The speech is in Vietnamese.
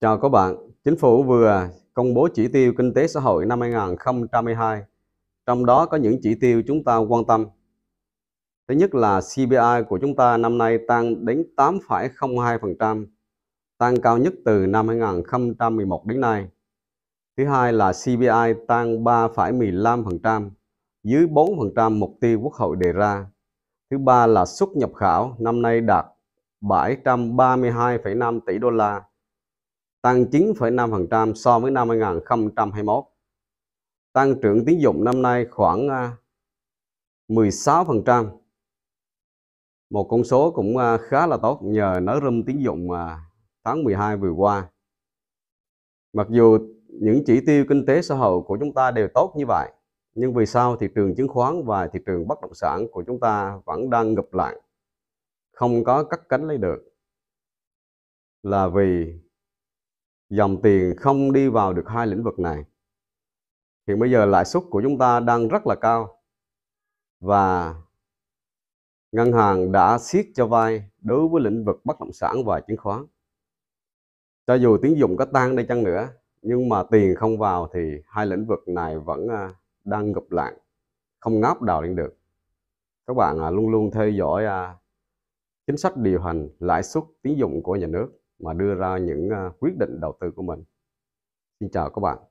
Chào các bạn, Chính phủ vừa công bố chỉ tiêu kinh tế xã hội năm 2022, trong đó có những chỉ tiêu chúng ta quan tâm. Thứ nhất là CPI của chúng ta năm nay tăng đến 8,02%, tăng cao nhất từ năm 2011 đến nay. Thứ hai là CPI tăng 3,15%, dưới 4% mục tiêu quốc hội đề ra. Thứ ba là xuất nhập khảo năm nay đạt 732,5 tỷ đô la, tăng 9,5% so với năm 2021. Tăng trưởng tín dụng năm nay khoảng 16%. À, Một con số cũng à, khá là tốt nhờ nới râm tín dụng à, tháng 12 vừa qua. Mặc dù những chỉ tiêu kinh tế xã hội của chúng ta đều tốt như vậy, nhưng vì sao thị trường chứng khoán và thị trường bất động sản của chúng ta vẫn đang ngập lặng, không có cắt cánh lấy được? Là vì dòng tiền không đi vào được hai lĩnh vực này. Hiện bây giờ lãi suất của chúng ta đang rất là cao và ngân hàng đã siết cho vay đối với lĩnh vực bất động sản và chứng khoán. Cho dù tín dụng có tăng đi chăng nữa, nhưng mà tiền không vào thì hai lĩnh vực này vẫn à, đang ngập lạng, không ngóc đào lên được. Các bạn à, luôn luôn theo dõi à, chính sách điều hành lãi suất tín dụng của nhà nước mà đưa ra những à, quyết định đầu tư của mình. Xin chào các bạn.